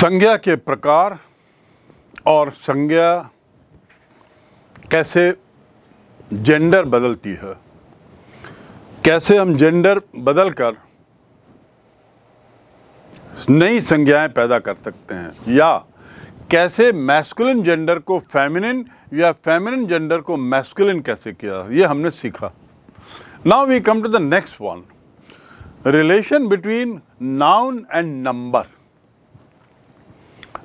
संज्ञा के प्रकार और संज्ञा कैसे जेंडर बदलती है कैसे हम जेंडर बदल कर नई संज्ञाएं पैदा कर सकते हैं या कैसे मैस्कुलिन जेंडर को फेमिनिन या फेमिनिन जेंडर को मैस्कुलिन कैसे किया ये हमने सीखा now we come to the next one relation between noun and number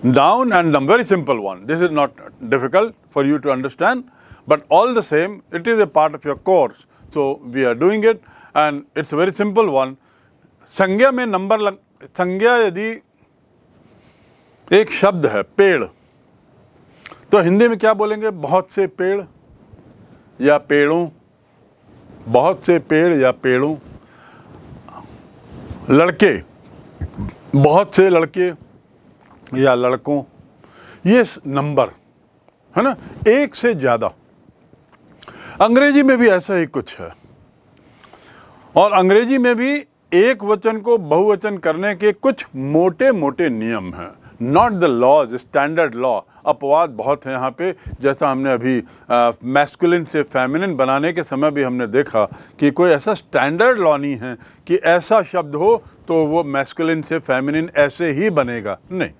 down and down, very simple one. This is not difficult for you to understand, but all the same, it is a part of your course. So, we are doing it and it's a very simple one. संज्ञा में number लग संज्ञा यदि एक शब्द है पेड़ तो हिंदी में क्या बोलेंगे बहुत से पेड़ या पेड़ों बहुत से पेड़ या पेड़ों लड़के बहुत से लड़के या लड़कों ये नंबर है ना एक से ज़्यादा अंग्रेजी में भी ऐसा ही कुछ है और अंग्रेजी में भी एक वचन को बहुवचन करने के कुछ मोटे मोटे नियम हैं not the laws standard law अपवाद बहुत हैं यहाँ पे जैसा हमने अभी मैस्कुलिन से फैमिलिन बनाने के समय भी हमने देखा कि कोई ऐसा स्टैंडर्ड लॉ नहीं है कि ऐसा शब्द हो तो वो मैस्कुलिन से फैमिलिन ऐसे ही बनेगा नहीं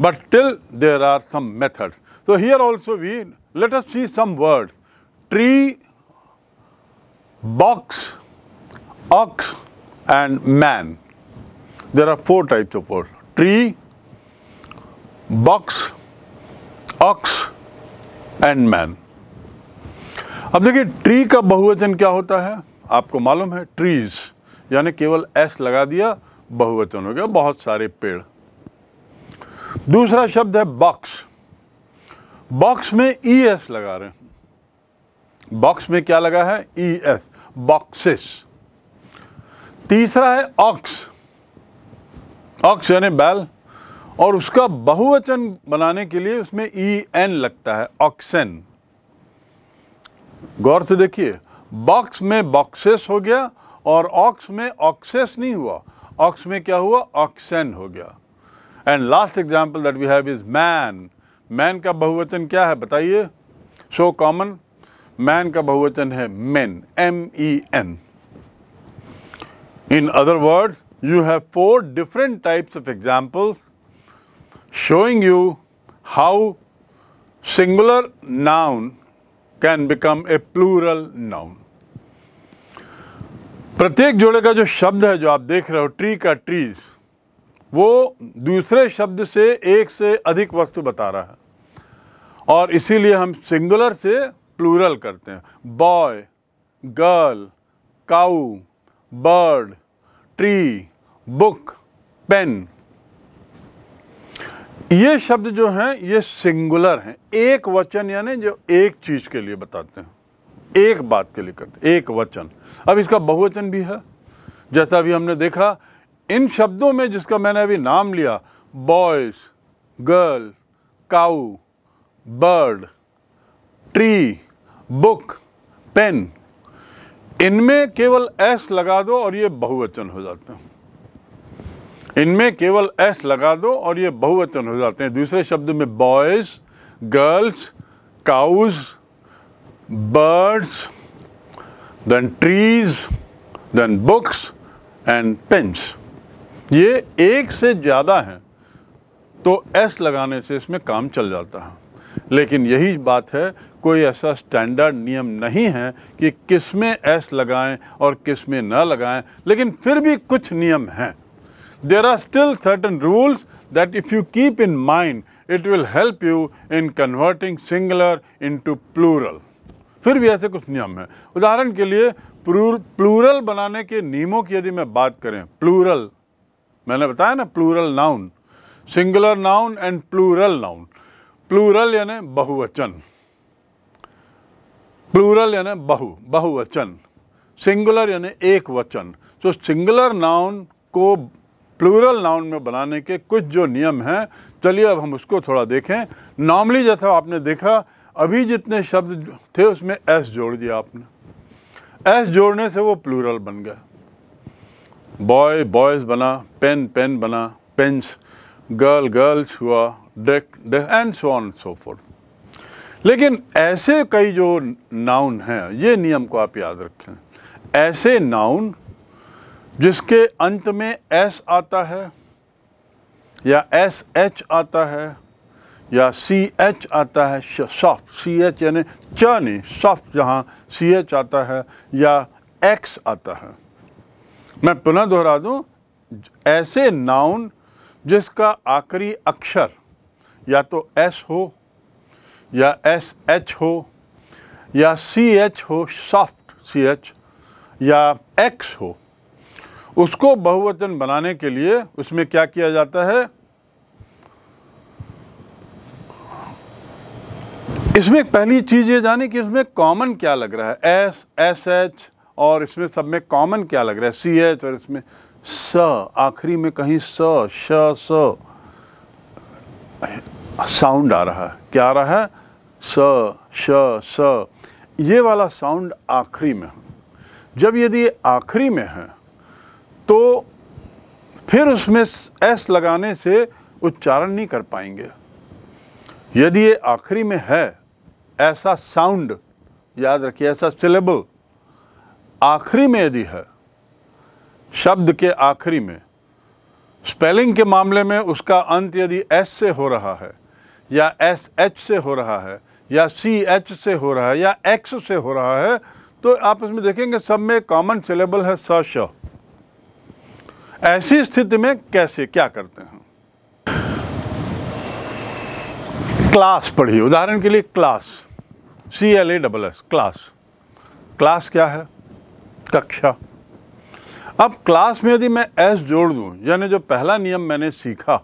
But still there are some methods. So here also we, let us see some words. Tree, box, ox and man. There are four types of words. Tree, box, ox and man. अब देखिए tree का बहुवचन क्या होता है आपको मालूम है ट्रीज यानी केवल एस लगा दिया बहुवचन हो गया बहुत सारे पेड़ दूसरा शब्द है बॉक्स बॉक्स में ई e एस लगा रहे हैं बॉक्स में क्या लगा है ई एस बॉक्सेस तीसरा है ऑक्स ऑक्स यानी बैल और उसका बहुवचन बनाने के लिए उसमें ई e एन लगता है ऑक्सेन गौर से देखिए बॉक्स में बॉक्सेस हो गया और ऑक्स में ऑक्सेस नहीं हुआ ऑक्स में क्या हुआ ऑक्सन हो गया and last example that we have is man man का बहुवचन क्या है बताइए सो कॉमन मैन का बहुवचन है men M E N in other words you have four different types of example showing you how singular noun can become a plural noun प्रत्येक जोड़े का जो शब्द है जो आप देख रहे हो ट्री का ट्रीज़ वो दूसरे शब्द से एक से अधिक वस्तु बता रहा है और इसीलिए हम सिंगुलर से प्लूरल करते हैं boy girl cow bird tree book pen ये शब्द जो हैं ये सिंगुलर हैं एक वचन यानी जो एक चीज़ के लिए बताते हैं एक बात के लिए करते हैं एक वचन अब इसका बहुवचन भी है जैसा अभी हमने देखा इन शब्दों में जिसका मैंने अभी नाम लिया boys girl cow bird tree book pen इनमें केवल एस लगा दो और ये बहुवचन हो जाते हैं इनमें केवल एस लगा दो और ये बहुवचन हो जाते हैं दूसरे शब्द में boys girls cows birds then trees then books and pens ये एक से ज़्यादा हैं तो एस लगाने से इसमें काम चल जाता है लेकिन यही बात है कोई ऐसा स्टैंडर्ड नियम नहीं है कि किस में एस लगाएं और किस में ना लगाएं लेकिन फिर भी कुछ नियम हैं there are still certain rules if you keep in mind it will help you in converting singular into plural फिर भी ऐसे कुछ नियम हैं उदाहरण के लिए प्लूरल बनाने के नियमों की यदि मैं बात करें प्लूरल मैंने बताया ना plural noun singular noun and plural noun plural यानी बहुवचन प्लूरल यानी बहु बहुवचन सिंगुलर यानी एक वचन तो सिंगुलर नाउन को प्लूरल नाउन में बनाने के कुछ जो नियम हैं चलिए अब हम उसको थोड़ा देखें नॉर्मली जैसा आपने देखा अभी जितने शब्द थे उसमें एस जोड़ दिया आपने एस जोड़ने से वो प्लूरल बन गया बॉय बॉयज़ बना पेन पेन बना पेंस गर्ल गर्ल्स हुआ deck and so on so forth लेकिन ऐसे कई जो नाउन हैं ये नियम को आप याद रखें ऐसे नाउन जिसके अंत में एस आता है या एस एच आता है या सी एच आता है सॉफ्ट सी एच यानी च नहीं सॉफ्ट जहाँ सी एच आता है या एक्स आता है मैं पुनः दोहरा दूं ऐसे नाउन जिसका आखिरी अक्षर या तो एस हो या एस एच हो या सी एच हो सॉफ्ट सी एच या एक्स हो उसको बहुवचन बनाने के लिए उसमें क्या किया जाता है इसमें पहली चीज़ ये जाने कि इसमें कॉमन क्या लग रहा है एस एस एच और इसमें सब में कॉमन क्या लग रहा है सी एच और इसमें स आखिरी में कहीं स श स साउंड आ रहा है क्या आ रहा है स श स ये वाला साउंड आखिरी में जब यदि आखिरी में है तो फिर उसमें एस लगाने से उच्चारण नहीं कर पाएंगे यदि ये आखिरी में है ऐसा साउंड याद रखिए ऐसा सिलेबल आखिरी में यदि है शब्द के आखिरी में स्पेलिंग के मामले में उसका अंत यदि एस से हो रहा है या एस एच से हो रहा है या सी एच से हो रहा है या एक्स से हो रहा है तो आप इसमें देखेंगे सब में कॉमन सिलेबल है स श ऐसी स्थिति में कैसे क्या करते हैं क्लास पढ़िए उदाहरण के लिए class C L A double S class class क्या है कक्षा अब क्लास में यदि मैं एस जोड़ दूं यानी जो पहला नियम मैंने सीखा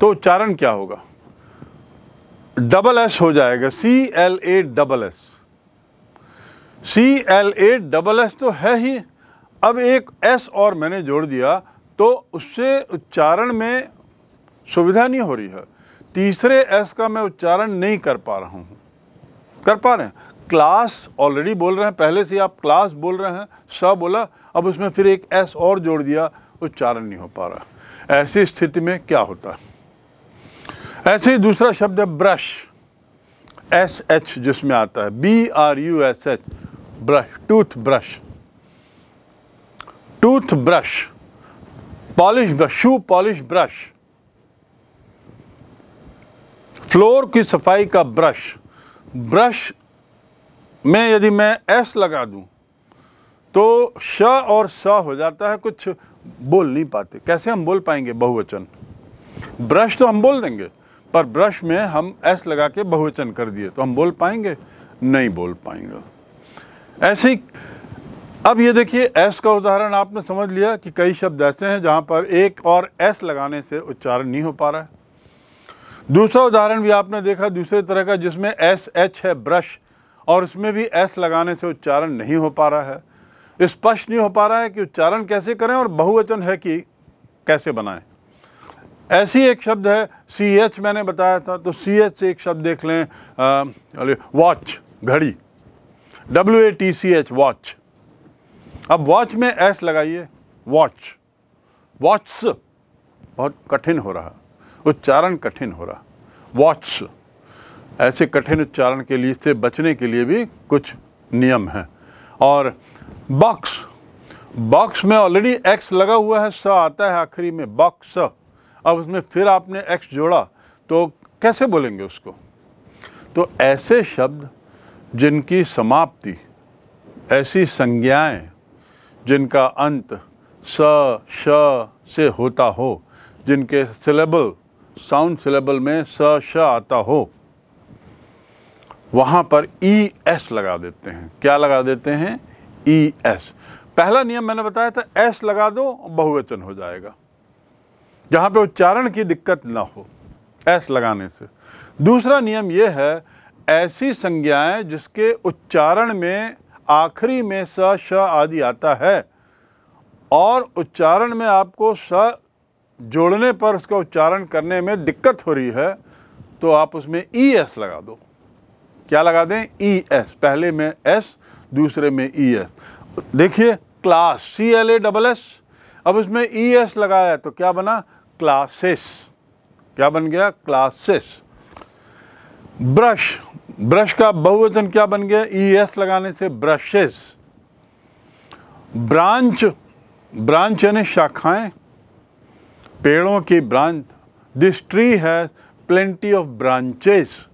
तो उच्चारण क्या होगा डबल एस हो जाएगा C L A double S C L A double S तो है ही अब एक एस और मैंने जोड़ दिया तो उससे उच्चारण में सुविधा नहीं हो रही है तीसरे एस का मैं उच्चारण नहीं कर पा रहा हूँ कर पा रहे हैं क्लास ऑलरेडी बोल रहे हैं पहले से आप क्लास बोल रहे हैं स बोला अब उसमें फिर एक एस और जोड़ दिया उच्चारण नहीं हो पा रहा ऐसी स्थिति में क्या होता है ऐसे ही दूसरा शब्द है ब्रश एस एच जिसमें आता है B R U S H brush tooth brush tooth brush polish brush shoe polish brush floor की सफाई का ब्रश ब्रश में यदि मैं एस लगा दूं तो श और स हो जाता है कुछ बोल नहीं पाते कैसे हम बोल पाएंगे बहुवचन ब्रश तो हम बोल देंगे पर ब्रश में हम एस लगा के बहुवचन कर दिए तो हम बोल पाएंगे नहीं बोल पाएंगे ऐसे ही अब ये देखिए एस का उदाहरण आपने समझ लिया कि कई शब्द ऐसे हैं जहाँ पर एक और एस लगाने से उच्चारण नहीं हो पा रहा है दूसरा उदाहरण भी आपने देखा दूसरे तरह का जिसमें एस एच है ब्रश और उसमें भी एस लगाने से उच्चारण नहीं हो पा रहा है स्पष्ट नहीं हो पा रहा है कि उच्चारण कैसे करें और बहुवचन है कि कैसे बनाएं ऐसी एक शब्द है सी एच मैंने बताया था तो सी एच से एक शब्द देख लें वॉच घड़ी W A T C H watch अब वॉच में एस लगाइए वॉच वॉच्स बहुत कठिन हो रहा उच्चारण कठिन हो रहा वॉच्स ऐसे कठिन उच्चारण के लिए से बचने के लिए भी कुछ नियम हैं और बॉक्स बॉक्स में ऑलरेडी एक्स लगा हुआ है स आता है आखिरी में बॉक्स अब उसमें फिर आपने एक्स जोड़ा तो कैसे बोलेंगे उसको तो ऐसे शब्द जिनकी समाप्ति ऐसी संज्ञाएं जिनका अंत स श से होता हो जिनके सिलेबल साउंड सिलेबल में स श आता हो वहाँ पर ई e एस लगा देते हैं क्या लगा देते हैं ई e एस पहला नियम मैंने बताया था एस लगा दो बहुवचन हो जाएगा जहाँ पे उच्चारण की दिक्कत ना हो एस लगाने से दूसरा नियम यह है ऐसी संज्ञाएं जिसके उच्चारण में आखिरी में स श आदि आता है और उच्चारण में आपको स जोड़ने पर उसका उच्चारण करने में दिक्कत हो रही है तो आप उसमें ई e एस लगा दो क्या लगा दें ई e एस पहले में एस दूसरे में ई e एस देखिए class C L A double S अब इसमें ई e एस लगाया तो क्या बना क्लासेस क्या बन गया क्लासेस ब्रश ब्रश का बहुवचन क्या बन गया ई एस लगाने से ब्रशेस ब्रांच ब्रांच यानी शाखाएं पेड़ों की branch this tree has plenty of branches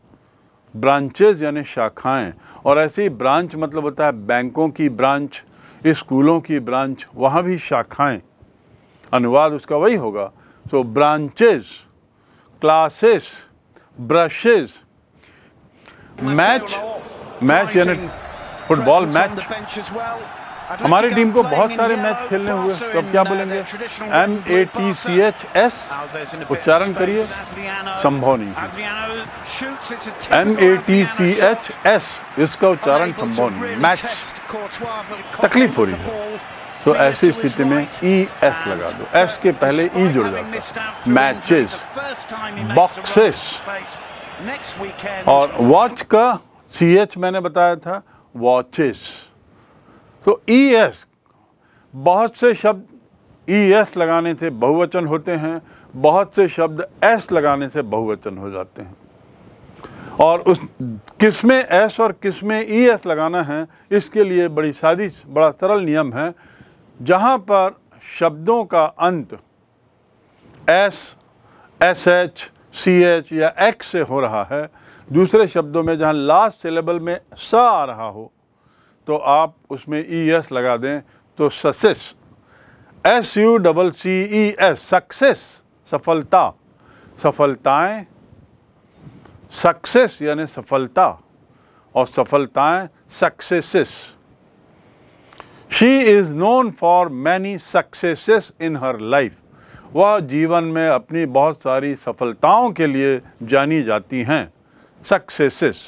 branches यानी शाखाएं और ऐसी ब्रांच मतलब होता है बैंकों की ब्रांच स्कूलों की ब्रांच वहाँ भी शाखाएं अनुवाद उसका वही होगा so branches classes brushes match match यानी फुटबॉल मैच हमारी टीम को बहुत सारे मैच खेलने हुए तो अब क्या uh, बोलेंगे M A T C H S उच्चारण करिए संभव नहीं M A T C H S इसका उच्चारण संभव नहीं मैच तकलीफ हो रही है तो ऐसी स्थिति में ई एस e लगा दो एस के पहले ई e जुड़ जाता है मैचेस बॉक्सेस और वॉच का सी एच मैंने बताया था वॉचेस तो ई e एस बहुत से शब्द ई e एस लगाने से बहुवचन होते हैं बहुत से शब्द एस लगाने से बहुवचन हो जाते हैं और उस किस में एस और किस में ई e एस लगाना है इसके लिए बड़ी साजिश बड़ा सरल नियम है जहाँ पर शब्दों का अंत S S H C H या एक्स से हो रहा है दूसरे शब्दों में जहाँ लास्ट सिलेबल में सा आ रहा हो तो आप उसमें ई e एस लगा दें तो success S U double C E S success सफलता सफलताएं सक्सेस यानी सफलता और सफलताएं successes she is known for many successes in her life वह जीवन में अपनी बहुत सारी सफलताओं के लिए जानी जाती हैं सक्सेसेस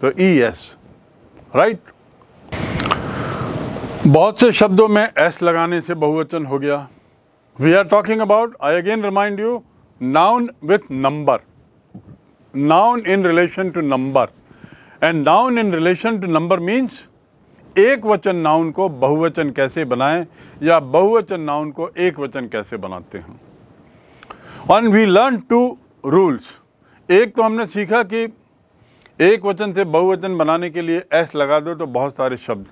तो ई एस राइट बहुत से शब्दों में एस लगाने से बहुवचन हो गया we are talking about I again remind you noun with number noun in relation to number and noun in relation to number means एक वचन नाउन को बहुवचन कैसे बनाएं या बहुवचन नाउन को एक वचन कैसे बनाते हैं on we learn two rules एक तो हमने सीखा कि एक वचन से बहुवचन बनाने के लिए एस लगा दो तो बहुत सारे शब्द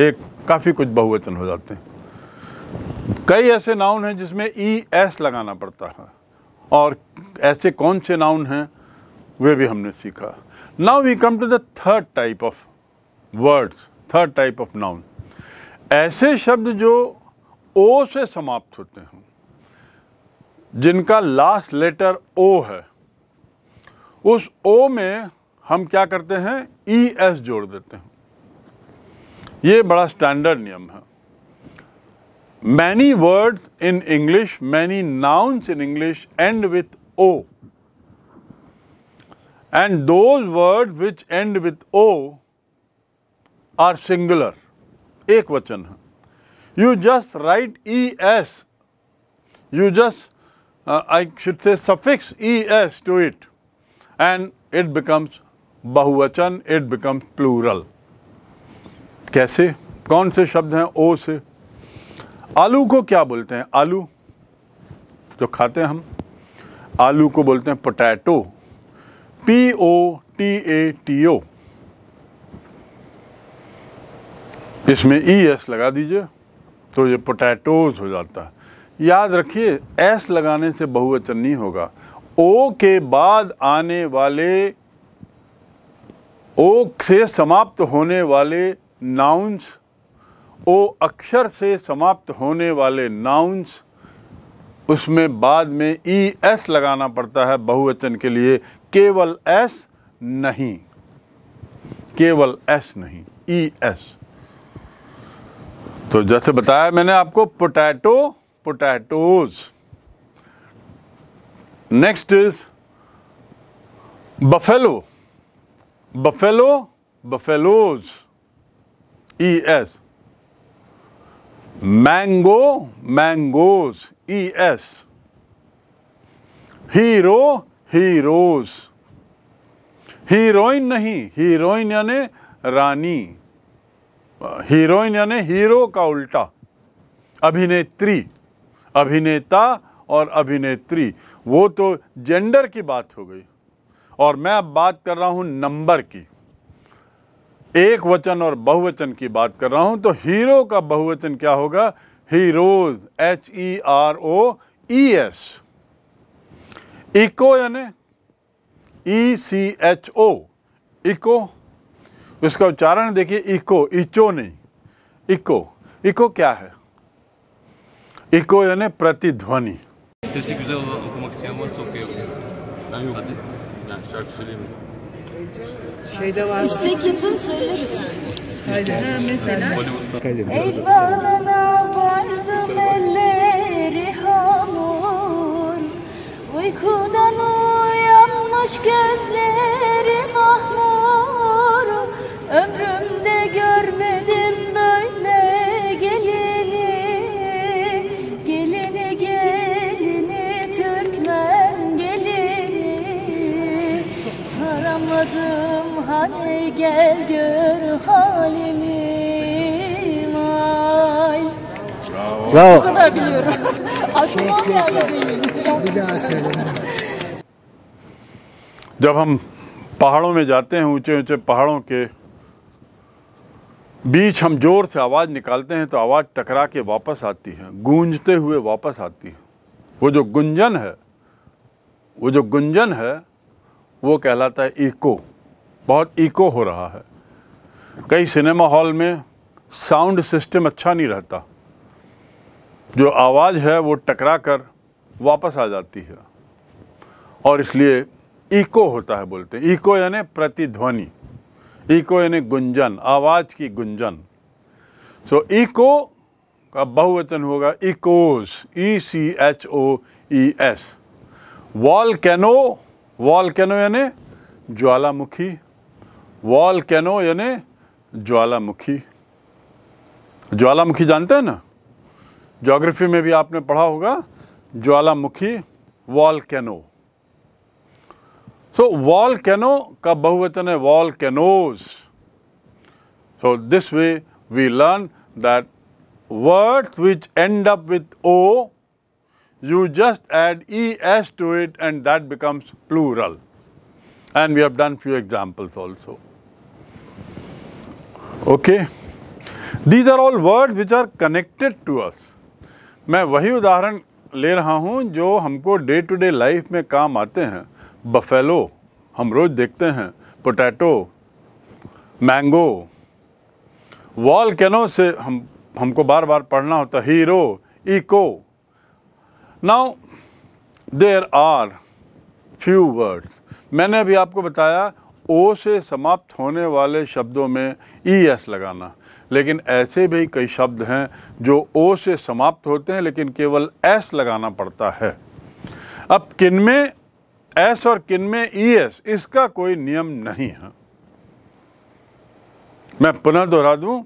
एक काफ़ी कुछ बहुवचन हो जाते हैं कई ऐसे नाउन हैं जिसमें ई e, एस लगाना पड़ता है और ऐसे कौन से नाउन हैं वे भी हमने सीखा now we come to the third type of words third type of noun ऐसे शब्द जो ओ से समाप्त होते हैं जिनका लास्ट लेटर ओ है उस ओ में हम क्या करते हैं ई e, एस जोड़ देते हैं ये बड़ा स्टैंडर्ड नियम है many words in English many nouns in English end with O and those words which end with O are singular, एक वचन है You just write ES, you just, uh, I should say, suffix ES to it and it becomes bahuvachan, it becomes plural. कैसे कौन से शब्द हैं ओ से आलू को क्या बोलते हैं आलू जो खाते हैं हम आलू को बोलते हैं potato P O T A T O इसमें ई e, एस लगा दीजिए तो ये पोटैटोज हो जाता है याद रखिए एस लगाने से बहुवचन नहीं होगा ओ के बाद आने वाले ओ से समाप्त होने वाले नाउन्स ओ अक्षर से समाप्त होने वाले नाउन्स उसमें बाद में ई e एस लगाना पड़ता है बहुवचन के लिए केवल एस नहीं केवल एस नहीं ई e एस तो जैसे बताया मैंने आपको potato potatoes next is buffalo buffalo buffaloes E S mango mangoes E S hero heroes heroine नहीं हीरोइन यानी रानी हीरोइन यानी हीरो का उल्टा अभिनेत्री अभिनेता और अभिनेत्री वो तो जेंडर की बात हो गई और मैं अब बात कर रहा हूं नंबर की एक वचन और बहुवचन की बात कर रहा हूं तो हीरो का बहुवचन क्या होगा heroes H E R O E S echo यानी ई सी एच ओ इको इसका उच्चारण देखिए इको इचो नहीं इको इको क्या है इको यानी प्रतिध्वनि Şeyde var. İstek yapın söyleriz. Aynen. Ha, mesela. Eyvanına vardım elleri hamur Uykudan uyanmış gözleri mahmur Ömrümde görmedim Gel gör halimi vay. Bravo. Bu kadar biliyorum. Aşkım olmayan da değil. Bir daha söyleyeyim. जब हम पहाड़ों में जाते हैं ऊंचे ऊंचे पहाड़ों के बीच हम जोर से आवाज़ निकालते हैं तो आवाज़ टकरा के वापस आती है गूंजते हुए वापस आती है वो जो गुंजन है वो जो गुंजन है वो कहलाता है इको बहुत इको हो रहा है कई सिनेमा हॉल में साउंड सिस्टम अच्छा नहीं रहता जो आवाज़ है वो टकरा कर वापस आ जाती है और इसलिए इको होता है बोलते हैं इको यानी प्रतिध्वनि इको यानी गुंजन आवाज़ की गुंजन सो so, इको का बहुवचन होगा echoes E C H O E S volcano volcano यानी ज्वालामुखी वॉल कैनो यानी ज्वालामुखी ज्वालामुखी जानते हैं ना ज्योग्राफी में भी आपने पढ़ा होगा ज्वालामुखी volcano so volcano का बहुवचन है volcanoes so this way we learn that words which end up with O you just add E S to it and that becomes plural and we have done few examples also okay these are all words which are connected to us मैं वही उदाहरण ले रहा हूँ जो हमको day to day life में काम आते हैं बफेलो हम रोज़ देखते हैं पोटैटो मैंगो वॉल कैनो से हम हमको बार बार पढ़ना होता hero echo now there are few words मैंने अभी आपको बताया ओ से समाप्त होने वाले शब्दों में ई e एस लगाना लेकिन ऐसे भी कई शब्द हैं जो ओ से समाप्त होते हैं लेकिन केवल एस लगाना पड़ता है अब किन में एस और किन में ई e एस इसका कोई नियम नहीं है मैं पुनः दोहरा दूं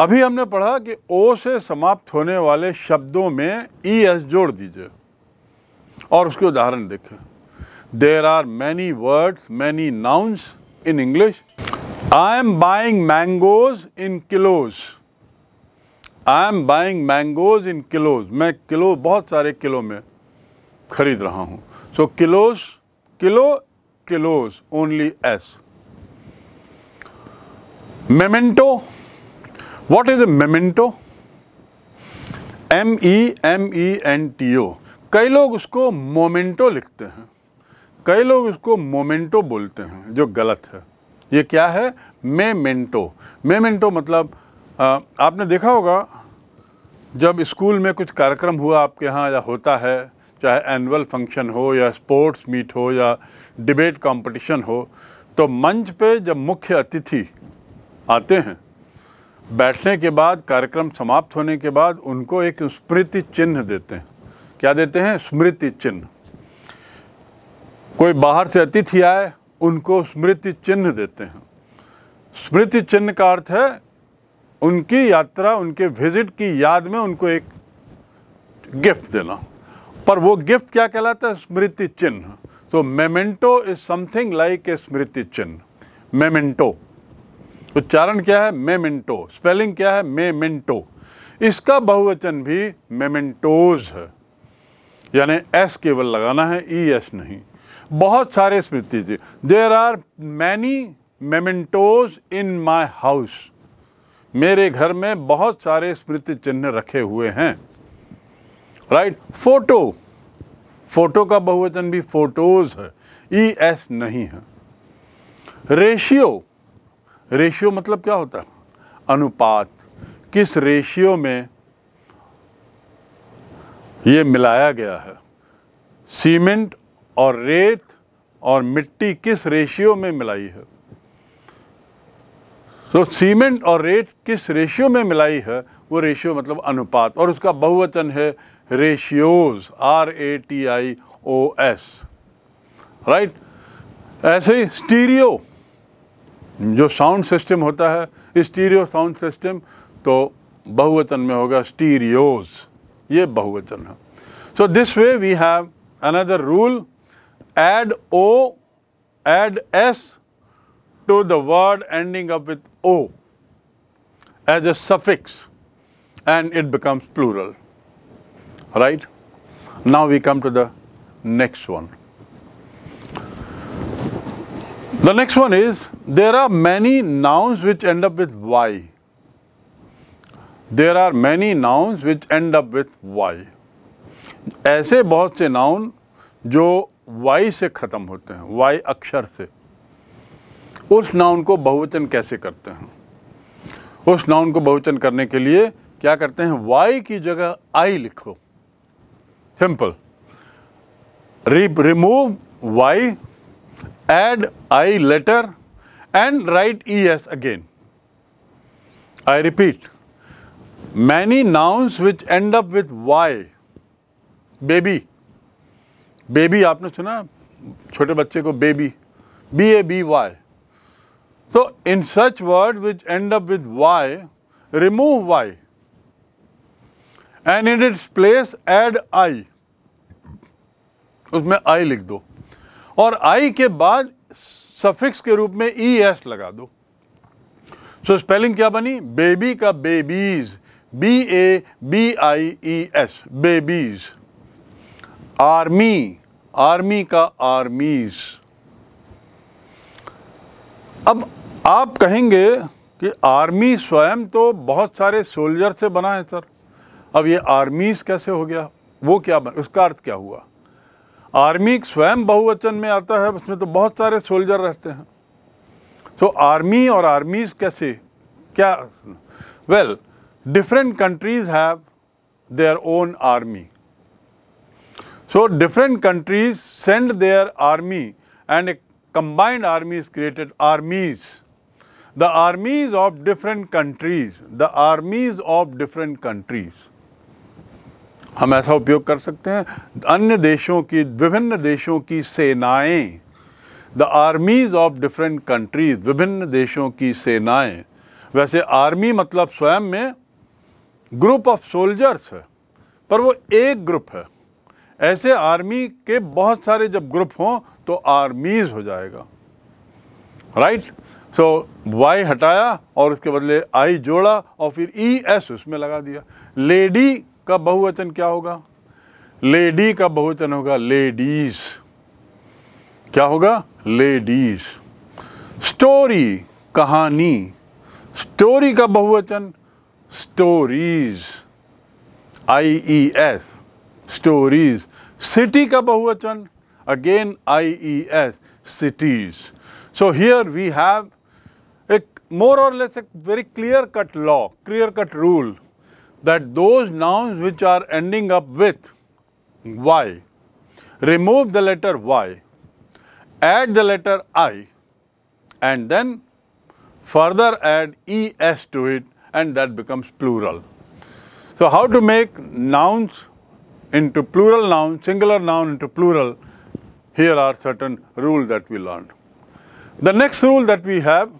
अभी हमने पढ़ा कि ओ से समाप्त होने वाले शब्दों में ई e एस जोड़ दीजिए और उसके उदाहरण देखें there are many words many nouns in English I am buying mangoes in kilos. I am buying mangoes in kilos मैं किलो बहुत सारे किलो में खरीद रहा हूँ so kilos kilo kilos only S memento what is a memento M E M E N T O कई लोग उसको मोमेंटो लिखते हैं कई लोग इसको मोमेंटो बोलते हैं जो गलत है ये क्या है मेमेंटो मेमेंटो मतलब आ, आपने देखा होगा जब स्कूल में कुछ कार्यक्रम हुआ आपके यहाँ या होता है चाहे एनुअल फंक्शन हो या स्पोर्ट्स मीट हो या डिबेट कंपटीशन हो तो मंच पे जब मुख्य अतिथि आते हैं बैठने के बाद कार्यक्रम समाप्त होने के बाद उनको एक स्मृति चिन्ह देते हैं क्या देते हैं स्मृति चिन्ह कोई बाहर से अतिथि आए उनको स्मृति चिन्ह देते हैं स्मृति चिन्ह का अर्थ है उनकी यात्रा उनके विजिट की याद में उनको एक गिफ्ट देना पर वो गिफ्ट क्या कहलाता है स्मृति चिन्ह तो memento is something like a स्मृति चिन्ह मेमेंटो उच्चारण क्या है मेमेंटो स्पेलिंग क्या है मेमेंटो इसका बहुवचन भी मेमेंटोज है यानी एस केवल लगाना है ई e एस नहीं बहुत सारे स्मृति जी there are many mementos in my house मेरे घर में बहुत सारे स्मृति चिन्ह रखे हुए हैं राइट फोटो फोटो का बहुवचन भी फोटोज है ई e एस नहीं है रेशियो रेशियो मतलब क्या होता है अनुपात किस रेशियो में ये मिलाया गया है सीमेंट और रेत और मिट्टी किस रेशियो में मिलाई है तो सीमेंट और रेत किस रेशियो में मिलाई है वो रेशियो मतलब अनुपात और उसका बहुवचन है ratios R A T I O S right ऐसे ही स्टीरियो जो साउंड सिस्टम होता है स्टीरियो साउंड सिस्टम तो बहुवचन में होगा स्टीरियोज ये बहुवचन है so this way we have another rule add O, add S to the word ending up with O as a suffix and it becomes plural, right? Now we come to the next one. The next one is, there are many nouns which end up with Y. There are many nouns which end up with y. ऐसे बहुत से noun जो Y से ख़त्म होते हैं Y अक्षर से उस नाउन को बहुवचन कैसे करते हैं उस नाउन को बहुवचन करने के लिए क्या करते हैं वाई की जगह आई लिखो simple remove Y add I letter and write E S again I repeat many nouns which end up with Y baby baby आपने सुना छोटे बच्चे को baby B A B Y तो in such word which end up with Y remove Y and in its place add I उसमें I लिख दो और आई के बाद सफिक्स के रूप में ई e एस लगा दो सो so, स्पेलिंग क्या बनी बेबी का babies B A B I E S babies army army का आर्मीज अब आप कहेंगे कि आर्मी स्वयं तो बहुत सारे सोल्जर से बना है सर अब ये आर्मीज कैसे हो गया वो क्या बन उसका अर्थ क्या हुआ आर्मी स्वयं बहुवचन में आता है उसमें तो बहुत सारे सोल्जर रहते हैं तो आर्मी और आर्मीज कैसे क्या well different countries have their own army So different countries send their army and a combined army is created, armies. The armies of different countries, the armies of different countries. हम ऐसा उपयोग कर सकते हैं अन्य देशों की विभिन्न देशों की सेनाएं the armies of different countries विभिन्न देशों की सेनाएं वैसे आर्मी मतलब स्वयं में ग्रुप ऑफ सोल्जर्स है पर वो एक ग्रुप है ऐसे आर्मी के बहुत सारे जब ग्रुप हों तो आर्मीज़ हो जाएगा राइट सो वाई हटाया और उसके बदले आई जोड़ा और फिर ई e एस उसमें लगा दिया लेडी का बहुवचन क्या होगा लेडी का बहुवचन होगा लेडीज़ क्या होगा लेडीज़ स्टोरी कहानी स्टोरी का बहुवचन stories I E S stories City ka Bahuachan, again IES, cities. So here we have a more or less a very clear-cut law, clear-cut rule that those nouns which are ending up with Y, remove the letter Y, add the letter I and then further add ES to it and that becomes plural. So how to make nouns into plural noun, singular noun into plural, here are certain rules that we learned. The next rule that we have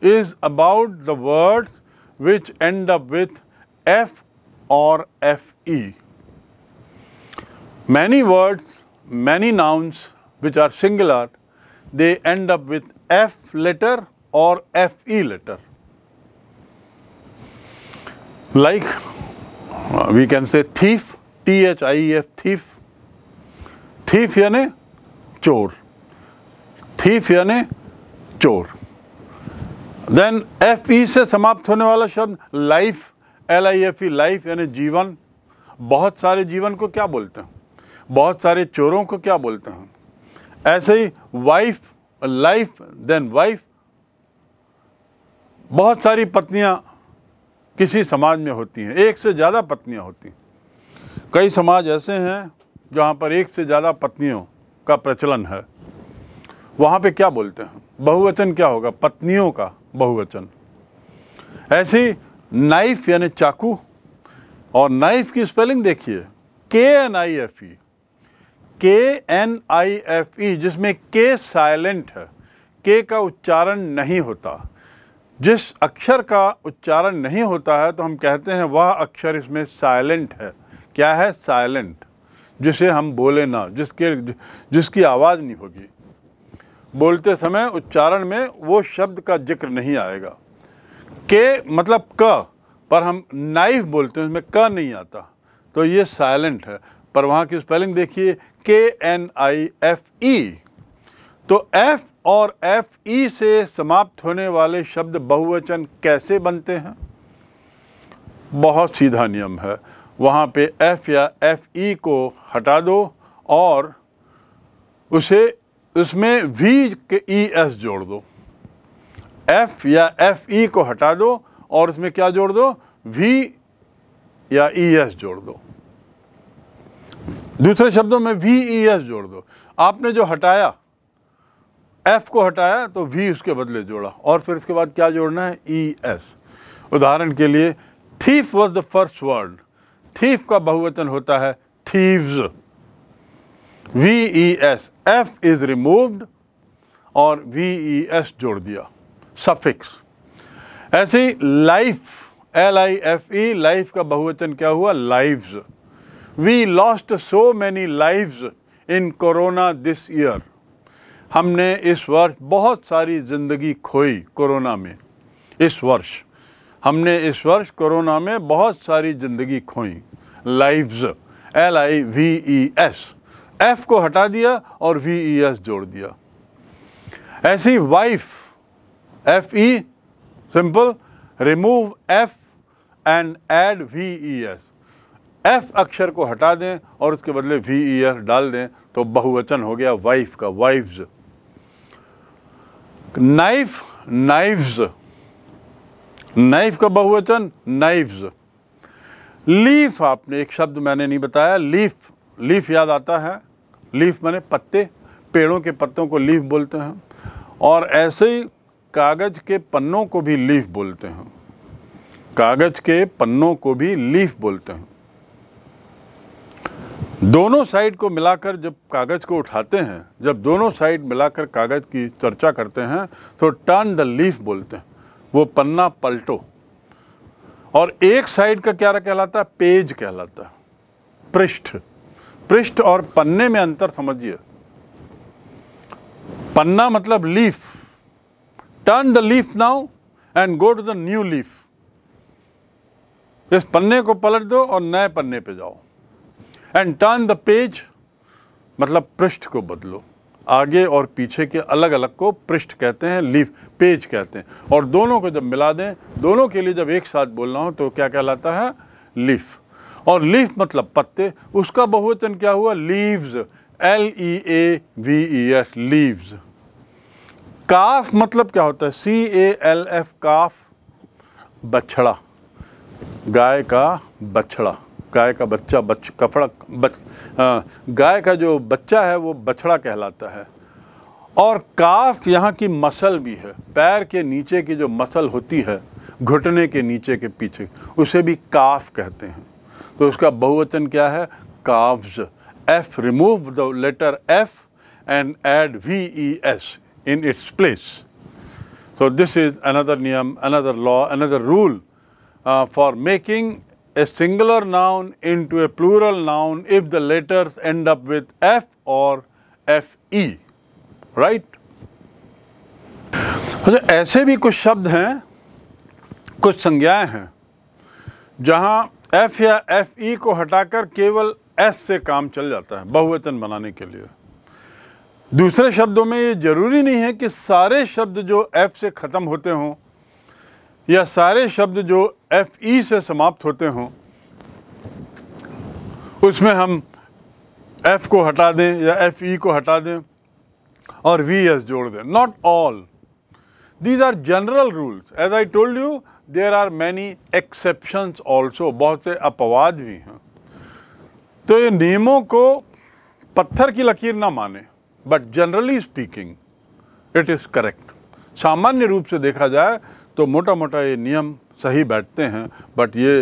is about the words which end up with F or FE. Many words, many nouns which are singular, they end up with F letter or FE letter. Like uh, we can say thief, T H I F thief thief यानी चोर thief यानी चोर then F E से समाप्त होने वाला शब्द life L I F E life यानी जीवन बहुत सारे जीवन को क्या बोलते हैं बहुत सारे चोरों को क्या बोलते हैं ऐसे ही वाइफ लाइफ देन वाइफ बहुत सारी पत्नियां किसी समाज में होती हैं एक से ज़्यादा पत्नियां होती हैं कई समाज ऐसे हैं जहाँ पर एक से ज़्यादा पत्नियों का प्रचलन है वहाँ पे क्या बोलते हैं बहुवचन क्या होगा पत्नियों का बहुवचन ऐसी नाइफ यानी चाकू और नाइफ की स्पेलिंग देखिए के एन आई एफ ई के एन आई एफ ई जिसमें के साइलेंट है के का उच्चारण नहीं होता जिस अक्षर का उच्चारण नहीं होता है तो हम कहते हैं वह अक्षर इसमें साइलेंट है क्या है साइलेंट जिसे हम बोले ना जिसके जिसकी आवाज़ नहीं होगी बोलते समय उच्चारण में वो शब्द का जिक्र नहीं आएगा के मतलब क पर हम नाइफ बोलते हैं उसमें क नहीं आता तो ये साइलेंट है पर वहाँ की स्पेलिंग देखिए के एन आई एफ ई तो एफ और एफ ई e से समाप्त होने वाले शब्द बहुवचन कैसे बनते हैं बहुत सीधा नियम है वहाँ पे एफ़ या एफ़ ई e को हटा दो और उसे उसमें वी के ई e एस जोड़ दो एफ़ या एफ़ ई e को हटा दो और उसमें क्या जोड़ दो वी या ई एस जोड़ दो दूसरे शब्दों में वी ई एस जोड़ दो आपने जो हटाया एफ़ को हटाया तो वी उसके बदले जोड़ा और फिर उसके बाद क्या जोड़ना है ई एस उदाहरण के लिए thief was the first word thief का बहुवचन होता है thieves V E S F is removed और वी ई एस जोड़ दिया सफिक्स ऐसे ही life L I F E life का बहुवचन क्या हुआ lives we lost so many lives in corona this year हमने इस वर्ष बहुत सारी ज़िंदगी खोई कोरोना में इस वर्ष हमने इस वर्ष कोरोना में बहुत सारी ज़िंदगी खोई lives L I V E S F को हटा दिया और वी ई एस जोड़ दिया ऐसी wife F E simple remove F and add V E S F अक्षर को हटा दें और उसके बदले वी ई एस डाल दें तो बहुवचन हो गया वाइफ का वाइफ्स नाइफ नाइफ्स नाइफ का बहुवचन नाइव्स लीफ आपने एक शब्द मैंने नहीं बताया लीफ लीफ याद आता है लीफ मैंने पत्ते पेड़ों के पत्तों को लीफ बोलते हैं और ऐसे ही कागज़ के पन्नों को भी लीफ बोलते हैं कागज़ के पन्नों को भी लीफ बोलते हैं दोनों साइड को मिलाकर जब कागज़ को उठाते हैं जब दोनों साइड मिलाकर कागज़ की चर्चा करते हैं तो टर्न द लीफ बोलते हैं वो पन्ना पलटो और एक साइड का क्या कहलाता है पेज कहलाता है पृष्ठ पृष्ठ और पन्ने में अंतर समझिए पन्ना मतलब leaf turn the leaf now and go to the new leaf इस पन्ने को पलट दो और नए पन्ने पे जाओ एंड टर्न द पेज मतलब पृष्ठ को बदलो आगे और पीछे के अलग अलग को पृष्ठ कहते हैं लीफ पेज कहते हैं और दोनों को जब मिला दें दोनों के लिए जब एक साथ बोलना हो तो क्या कहलाता है लीफ और लीफ मतलब पत्ते उसका बहुवचन क्या हुआ leaves L E A V E S leaves calf मतलब क्या होता है सी ए एल एफ काफ बछड़ा गाय का बछड़ा गाय का बच्चा बच कपड़ा बच गाय का जो बच्चा है वो बछड़ा कहलाता है और काफ यहाँ की मसल भी है पैर के नीचे की जो मसल होती है घुटने के नीचे के पीछे उसे भी काफ कहते हैं तो उसका बहुवचन क्या है calves F remove the letter F and add V E S in its place so this is another नियम another law another rule for making a singular noun into a plural noun if the letters end up with F or FE, right? तो ऐसे भी कुछ शब्द हैं कुछ संज्ञाएं हैं जहां F या FE को हटाकर केवल S से काम चल जाता है बहुवचन बनाने के लिए दूसरे शब्दों में ये ज़रूरी नहीं है कि सारे शब्द जो F से ख़त्म होते हों या सारे शब्द जो एफ ई e से समाप्त होते हों उसमें हम एफ़ को हटा दें या एफ़ ई e को हटा दें और वी एस जोड़ दें not all these are general rules as I told you there are many exceptions also बहुत से अपवाद भी हैं तो ये नियमों को पत्थर की लकीर ना माने but generally speaking it is correct सामान्य रूप से देखा जाए तो मोटा मोटा ये नियम सही बैठते हैं बट ये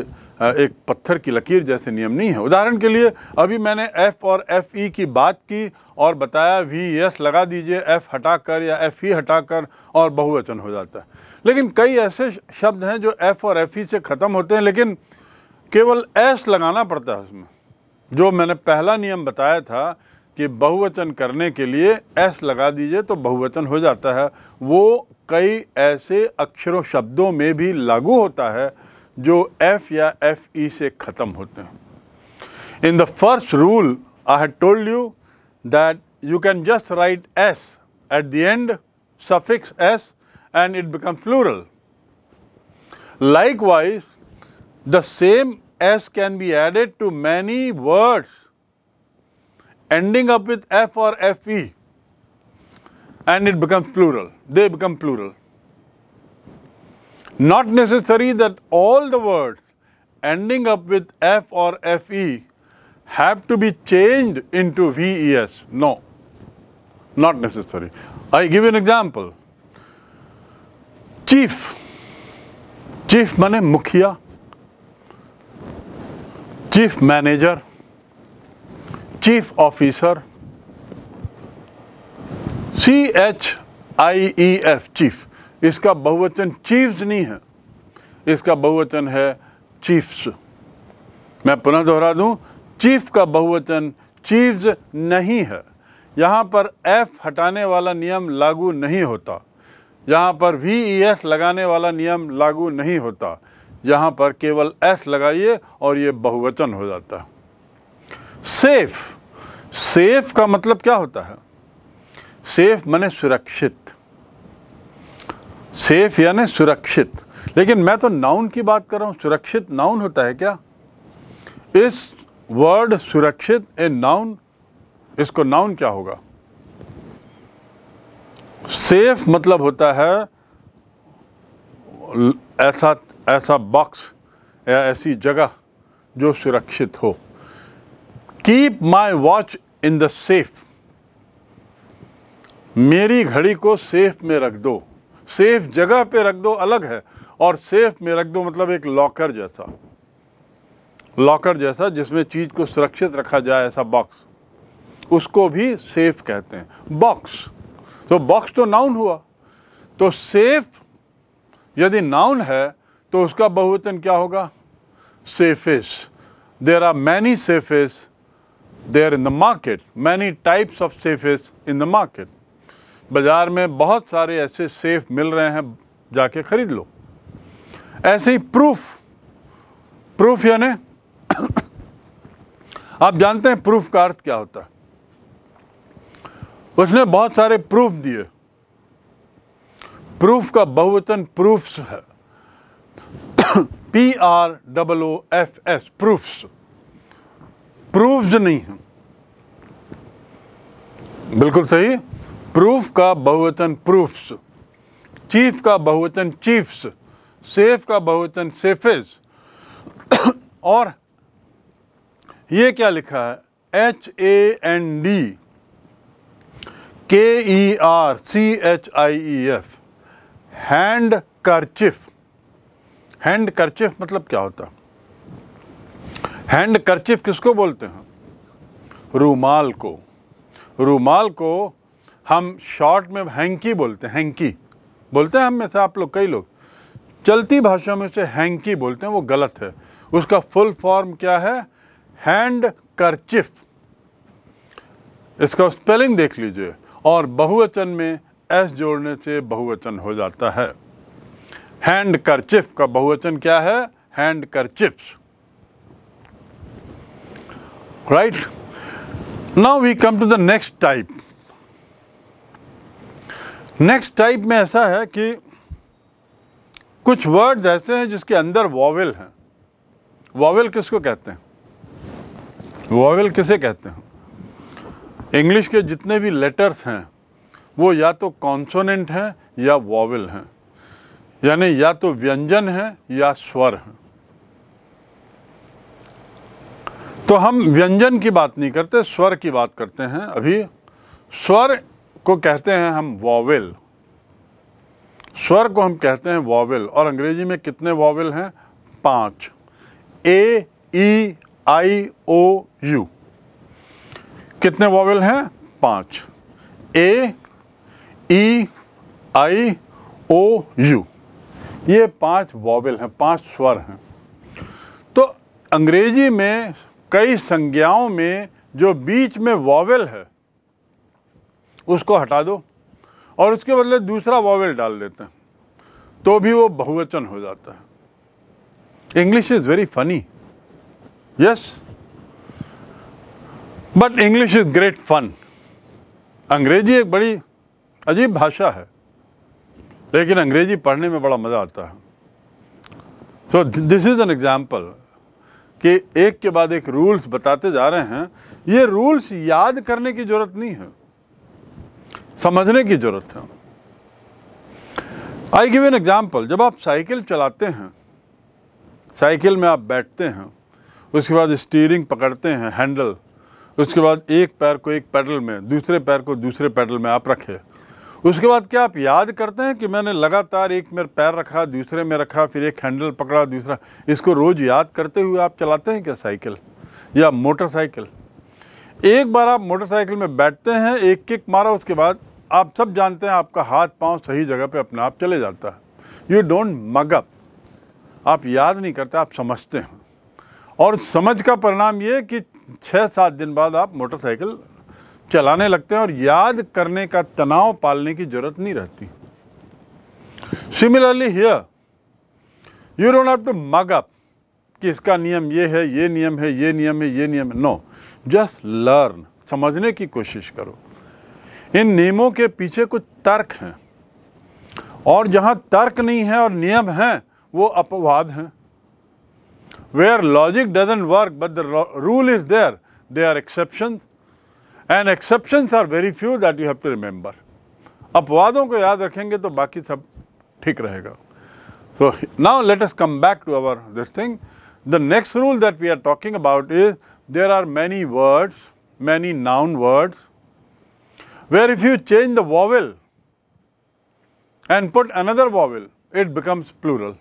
एक पत्थर की लकीर जैसे नियम नहीं है उदाहरण के लिए अभी मैंने एफ़ और एफ़ ई e की बात की और बताया वी एस लगा दीजिए एफ़ हटाकर या एफ़ ई e हटाकर और बहुवचन हो जाता है लेकिन कई ऐसे शब्द हैं जो एफ़ और एफ़ ई e से ख़त्म होते हैं लेकिन केवल एस लगाना पड़ता है उसमें जो मैंने पहला नियम बताया था कि बहुवचन करने के लिए एस लगा दीजिए तो बहुवचन हो जाता है वो कई ऐसे अक्षरों शब्दों में भी लागू होता है जो एफ या एफ ई e से ख़त्म होते हैं in the first rule I have told you that you can just write S at the end suffix S and it become plural likewise the same S can be added to many words ending up with F और F E and it becomes plural. They become plural. Not necessary that all the words ending up with F or FE have to be changed into VES. No, not necessary. I give you an example. Chief. Chief mane mukhiya. Chief manager. Chief officer. C H I E F chief इसका बहुवचन chiefs नहीं है इसका बहुवचन है chiefs मैं पुनः दोहरा दूं चीफ का बहुवचन चीफ्स नहीं है यहाँ पर एफ हटाने वाला नियम लागू नहीं होता यहाँ पर वी ई एस लगाने वाला नियम लागू नहीं होता यहाँ पर केवल एस लगाइए और ये बहुवचन हो जाता है सेफ सेफ का मतलब क्या होता है सेफ मैंने सुरक्षित सेफ यानी सुरक्षित लेकिन मैं तो नाउन की बात कर रहा हूँ सुरक्षित नाउन होता है क्या इस वर्ड सुरक्षित ए नाउन इसको नाउन क्या होगा सेफ मतलब होता है ऐसा ऐसा बॉक्स या ऐसी जगह जो सुरक्षित हो keep my watch in the safe मेरी घड़ी को सेफ में रख दो सेफ जगह पे रख दो अलग है और सेफ में रख दो मतलब एक लॉकर जैसा लॉकर जैसा जिसमें चीज़ को सुरक्षित रखा जाए ऐसा बॉक्स उसको भी सेफ कहते हैं बॉक्स तो बॉक्स तो नाउन हुआ तो सेफ यदि नाउन है तो उसका बहुवचन क्या होगा safes there are many safes there in the market many types of safes in the market बाज़ार में बहुत सारे ऐसे सेफ़ मिल रहे हैं जाके ख़रीद लो ऐसे ही प्रूफ प्रूफ यानी आप जानते हैं प्रूफ का अर्थ क्या होता है उसने बहुत सारे प्रूफ दिए प्रूफ का बहुवचन प्रूफ्स है P R double O F S proofs proofs नहीं है बिल्कुल सही प्रूफ का बहुवचन प्रूफ्स चीफ का बहुवचन चीफ्स सेफ का बहुवचन सेफेज और ये क्या लिखा है H A N D K E R C H I E F handkerchief handkerchief मतलब क्या होता हैंड करचिफ किसको बोलते हैं रूमाल को रूमाल को हम शॉर्ट में हैंकी बोलते हैं हैंकी बोलते हैं हम में से आप लोग कई लोग चलती भाषा में से हैंकी बोलते हैं वो गलत है उसका फुल फॉर्म क्या है हैंड करचिफ इसका स्पेलिंग देख लीजिए और बहुवचन में एस जोड़ने से बहुवचन हो जाता है हैंड करचिफ का बहुवचन क्या है handkerchiefs right now we come to the next type next type में ऐसा है कि कुछ वर्ड्स ऐसे हैं जिसके अंदर वॉवल हैं वॉवल किसको कहते हैं वॉवल किसे कहते हैं इंग्लिश के जितने भी लेटर्स हैं वो या तो कॉन्सोनेंट हैं या वॉवल हैं यानी या तो व्यंजन हैं या स्वर हैं तो हम व्यंजन की बात नहीं करते स्वर की बात करते हैं अभी स्वर को कहते हैं हम वॉवल स्वर को हम कहते हैं वॉवल और अंग्रेजी में कितने वॉवल हैं पांच ए ई आई ओ यू कितने वॉवल हैं पांच ए ई आई ओ यू ये पांच वॉवल हैं पांच स्वर हैं तो अंग्रेजी में कई संज्ञाओं में जो बीच में वॉवल है उसको हटा दो और उसके बदले दूसरा वॉवेल डाल देते हैं तो भी वो बहुवचन हो जाता है English is very funny yes but English is great fun Angrezi एक बड़ी अजीब भाषा है लेकिन अंग्रेजी पढ़ने में बड़ा मज़ा आता है so this is an example कि एक के बाद एक रूल्स बताते जा रहे हैं ये रूल्स याद करने की ज़रूरत नहीं है समझने की ज़रूरत है आई गिव एन एग्ज़ाम्पल जब आप साइकिल चलाते हैं साइकिल में आप बैठते हैं उसके बाद स्टीयरिंग पकड़ते हैं हैंडल उसके बाद एक पैर को एक पैडल में दूसरे पैर को दूसरे पैडल में आप रखें उसके बाद क्या आप याद करते हैं कि मैंने लगातार एक में पैर रखा दूसरे में रखा फिर एक हैंडल पकड़ा दूसरा इसको रोज़ याद करते हुए आप चलाते हैं क्या साइकिल या मोटरसाइकिल एक बार आप मोटरसाइकिल में बैठते हैं एक किक मारा उसके बाद आप सब जानते हैं आपका हाथ पांव सही जगह पे अपने आप चले जाता है यू डोंट मगअप आप याद नहीं करते आप समझते हैं और समझ का परिणाम ये कि छः सात दिन बाद आप मोटरसाइकिल चलाने लगते हैं और याद करने का तनाव पालने की ज़रूरत नहीं रहती similarly here you don't have to mug up कि इसका नियम ये है ये नियम है ये नियम है ये नियम है नो no. जस्ट लर्न समझने की कोशिश करो इन नियमों के पीछे कुछ तर्क हैं और जहाँ तर्क नहीं है और नियम हैं वो अपवाद हैं where logic doesn't work but the rule is there they are exception and exception are very few that you have to remember अपवादों को याद रखेंगे तो बाकी सब ठीक रहेगा so now let us come back to our this thing the next rule that we are talking about is there are many words, many noun words, where if you change the vowel and put another vowel, it becomes plural.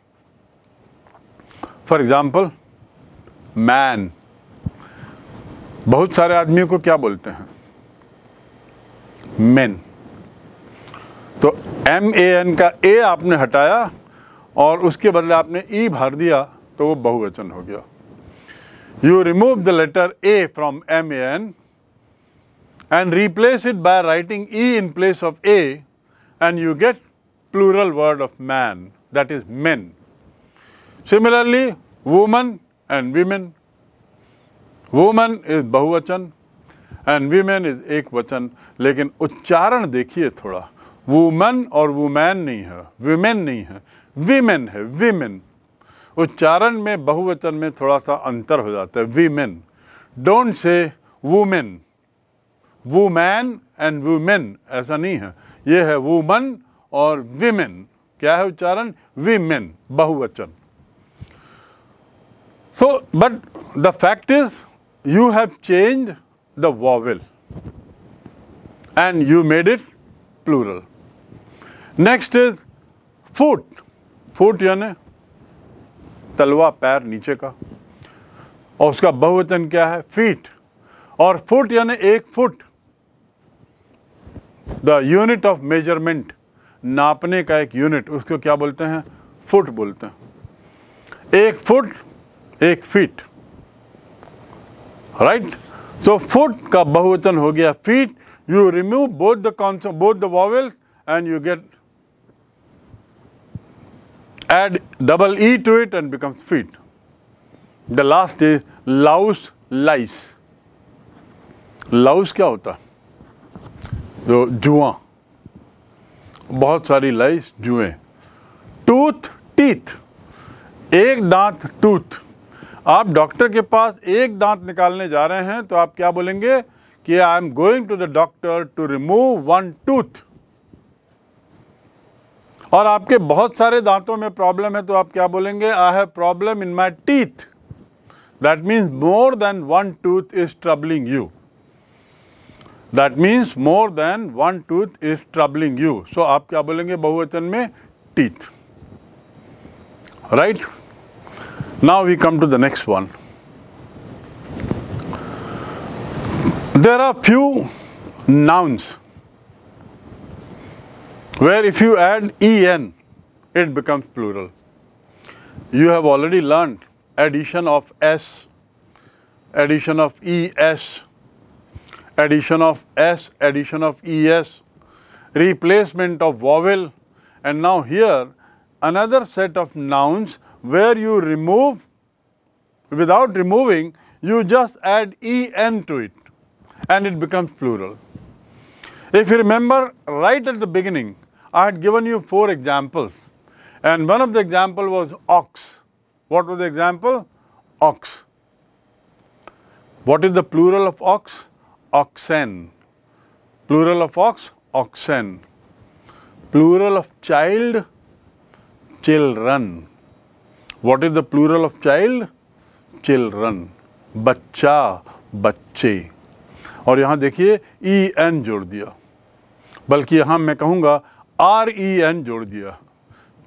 For example, man. बहुत सारे आदमियों को क्या बोलते हैं main तो M A N का ए आपने हटाया और उसके बदले आपने ई भर दिया तो वो बहुवचन हो गया you remove the letter A from MAN and replace it by writing E in place of A and you get plural word of man that is men. Similarly, woman and women. Woman is bhuvachan and women is एक वचन लेकिन उच्चारण देखिए थोड़ा or woman woman नहीं है Women नहीं है वीमेन है वीमेन उच्चारण में बहुवचन में थोड़ा सा अंतर हो जाता है women don't say women woman and women ऐसा नहीं है ये है वूमन और विमेन क्या है उच्चारण वीमेन बहुवचन so but the fact is you have change the vowel and you made it plural next is foot foot यानी तलवा पैर नीचे का और उसका बहुवचन क्या है फीट और फुट यानी एक foot the unit of measurement नापने का एक यूनिट उसको क्या बोलते हैं फुट बोलते हैं एक फुट एक फीट राइट सो फुट का बहुवचन हो गया feet you remove both the cons both the vowels and you get add double E to it and becomes feet. The last is laus lies. Louse क्या होता जो जुआ बहुत सारी लाइस जुए टूथ टीथ एक दांत टूथ आप डॉक्टर के पास एक दांत निकालने जा रहे हैं तो आप क्या बोलेंगे कि I am going to the doctor to remove one tooth और आपके बहुत सारे दांतों में प्रॉब्लम है तो आप क्या बोलेंगे I have problem in my teeth that means more than one tooth is troubling you that means more than one tooth is troubling you so आप क्या बोलेंगे बहुवचन में teeth right now we come to the next one there are few nouns where if you add en, it becomes plural. You have already learned addition of s, addition of es, addition of s, addition of es, replacement of vowel and now here another set of nouns where you remove, without removing, you just add en to it and it becomes plural. If you remember right at the beginning, I had given you four examples and one of the example was ox. What was the example? Ox. What is the plural of ox? Oxen. Plural of ox? Oxen. Plural of child? Children. What is the plural of child? Children. Bacha, bache. और यहाँ देखिए E N जोड़ दिया बल्कि यहाँ मैं कहूँगा R E N जोड़ दिया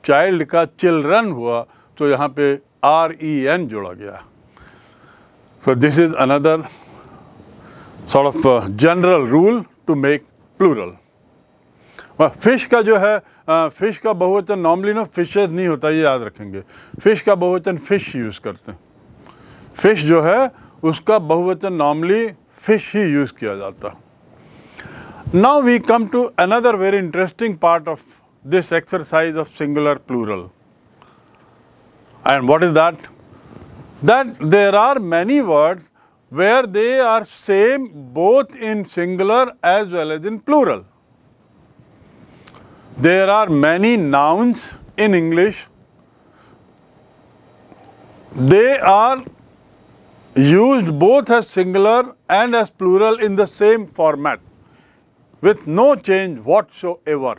चाइल्ड का चिल्ड्रन हुआ तो यहाँ पे आर ई एन जोड़ा गया so this is another sort of general rule to make plural fish का जो है फ़िश uh, का बहुवचन नॉर्मली ना फिशेज नहीं होता ये याद रखेंगे फ़िश का बहुवचन फ़िश यूज़ करते हैं फ़िश जो है उसका बहुवचन नॉर्मली फ़िश ही यूज़ किया जाता है Now we come to another very interesting part of this exercise of singular plural. And what is that? That there are many words where they are same both in singular as well as in plural. There are many nouns in English. They are used both as singular and as plural in the same format. With no change whatsoever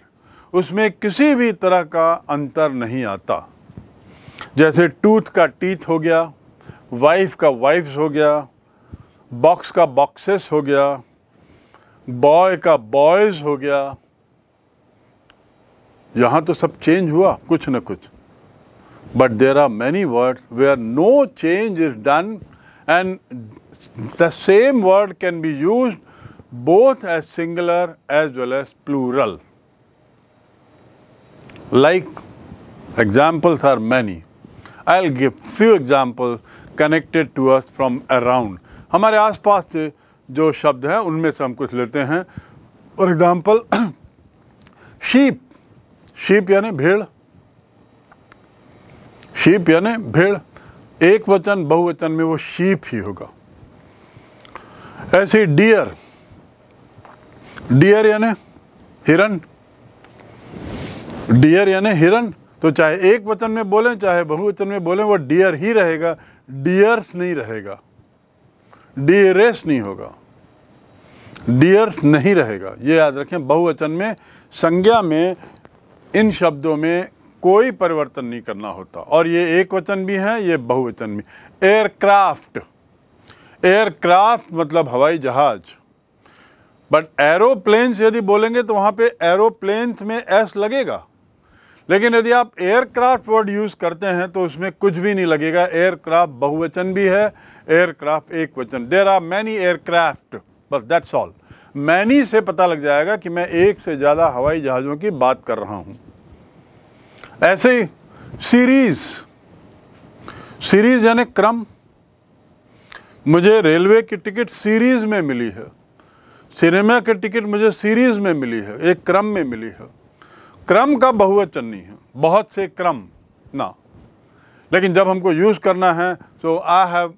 उसमें किसी भी तरह का अंतर नहीं आता जैसे tooth का टीथ हो गया वाइफ का वाइफ्स हो गया बॉक्स का बॉक्सेस हो गया बॉय का बॉयज़ हो गया यहाँ तो सब चेंज हुआ कुछ न कुछ but there are many word where are no change is done and the same word can be use both as singular as well as plural. Like examples are many. I'll give few examples connected to us from around. हमारे आसपास से जो शब्द हैं उनमें से हम कुछ लेते हैं फॉर एग्ज़ाम्पल शीप शीप यानी भेड़ शीप यानी भेड़ एक वचन बहुवचन में वो शीप ही होगा ऐसे डियर डियर यानी हिरन डियर यानी हिरन तो चाहे एक वचन में बोलें चाहे बहुवचन में बोलें वो डियर ही रहेगा डियर्स नहीं रहेगा डियरेस नहीं होगा डियर्स नहीं रहेगा ये याद रखें बहुवचन में संज्ञा में इन शब्दों में कोई परिवर्तन नहीं करना होता और ये एक वचन भी है ये बहुवचन भी एयरक्राफ्ट एयरक्राफ्ट मतलब हवाई जहाज़ बट एरोप्लेन्स यदि बोलेंगे तो वहाँ पे एरोप्लेन्स में एस लगेगा लेकिन यदि आप एयरक्राफ्ट वर्ड यूज़ करते हैं तो उसमें कुछ भी नहीं लगेगा एयरक्राफ्ट बहुवचन भी है एयरक्राफ्ट एक वचन देर आर मैनी एयरक्राफ्ट बस दैट्स ऑल मैनी से पता लग जाएगा कि मैं एक से ज़्यादा हवाई जहाज़ों की बात कर रहा हूँ ऐसे ही सीरीज़ सीरीज़ यानी क्रम मुझे रेलवे की टिकट सीरीज़ में मिली है सिनेमा की टिकट मुझे सीरीज़ में मिली है एक क्रम में मिली है क्रम का बहुवचन नहीं है बहुत से क्रम ना लेकिन जब हमको यूज़ करना है तो I have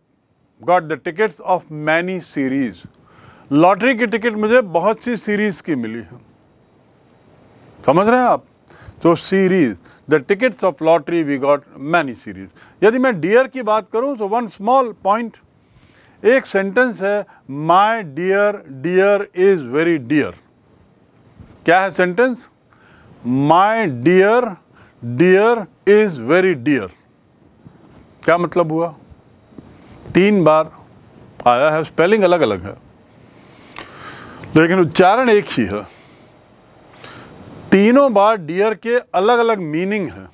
got the tickets of many series lottery की टिकट मुझे बहुत सी सीरीज़ की मिली है समझ रहे हैं आप तो series the tickets of lottery we got many series यदि मैं डियर की बात करूं तो वन स्मॉल पॉइंट एक सेंटेंस है my dear dear is very dear क्या है sentence my dear dear is very dear क्या मतलब हुआ तीन बार आया है स्पेलिंग अलग अलग है लेकिन उच्चारण एक ही है तीनों बार डियर के अलग अलग मीनिंग है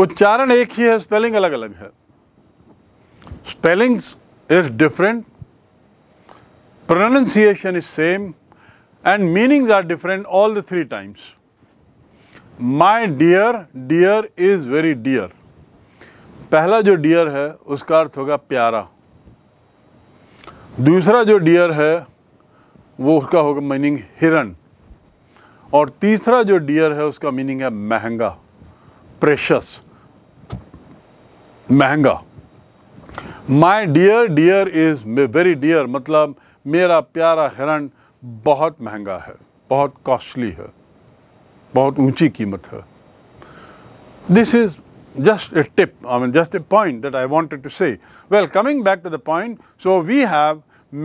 उच्चारण एक ही है स्पेलिंग अलग अलग है spellings is different, pronunciation is same and meanings are different all the three times. My dear, dear is very dear. पहला जो dear है उसका अर्थ होगा प्यारा दूसरा जो dear है वो उसका होगा मीनिंग हिरन और तीसरा जो डियर है उसका मीनिंग है महंगा प्रेशस महंगा My dear, dear is very dear. मतलब मेरा प्यारा हिरण बहुत महंगा है बहुत कॉस्टली है बहुत ऊंची कीमत है this is just a tip, I mean, just a point that I wanted to say. Well, coming back to the point, so we have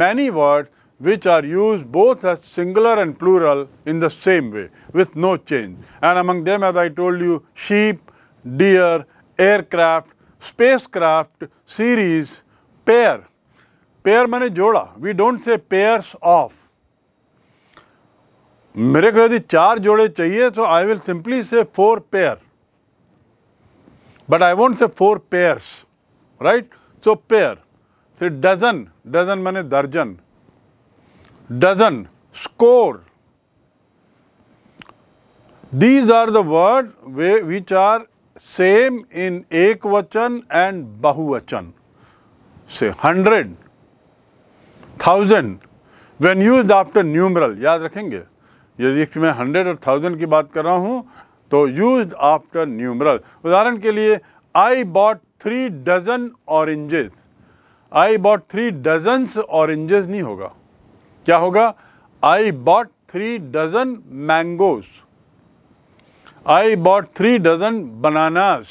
many words which are used both as singular and plural in the same way with no change. And among them, as I told you, sheep, deer, aircraft, spacecraft series pair pair मैंने जोड़ा we don't say pairs of मेरे को यदि चार जोड़े चाहिए तो I will simply say four pair but I won't say four pairs right so pair फिर डजन डजन मैंने दर्जन dozen score these are the words which are same in एक वचन एंड बहुवचन से hundred thousand when use after numeral याद रखेंगे यदि मैं हंड्रेड और थाउजेंड की बात कर रहा हूँ तो यूज आफ्टर न्यूमरल उदाहरण के लिए I bought three dozen oranges I bought three dozens oranges नहीं होगा क्या होगा I bought three dozen mangoes I bought three dozen bananas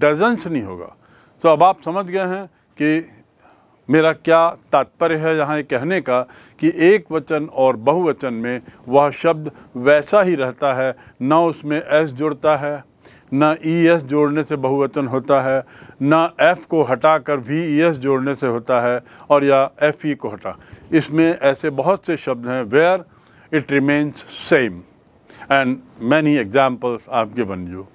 dozens नहीं होगा तो अब आप समझ गए हैं कि मेरा क्या तात्पर्य है यहाँ कहने का कि एक वचन और बहुवचन में वह शब्द वैसा ही रहता है ना उसमें एस जुड़ता है ना ई एस जोड़ने से बहुवचन होता है ना एफ़ को हटा कर वी ई e एस जोड़ने से होता है और या एफ़ ई e को हटा इसमें ऐसे बहुत से शब्द हैं where it remains same and many examples I've given you.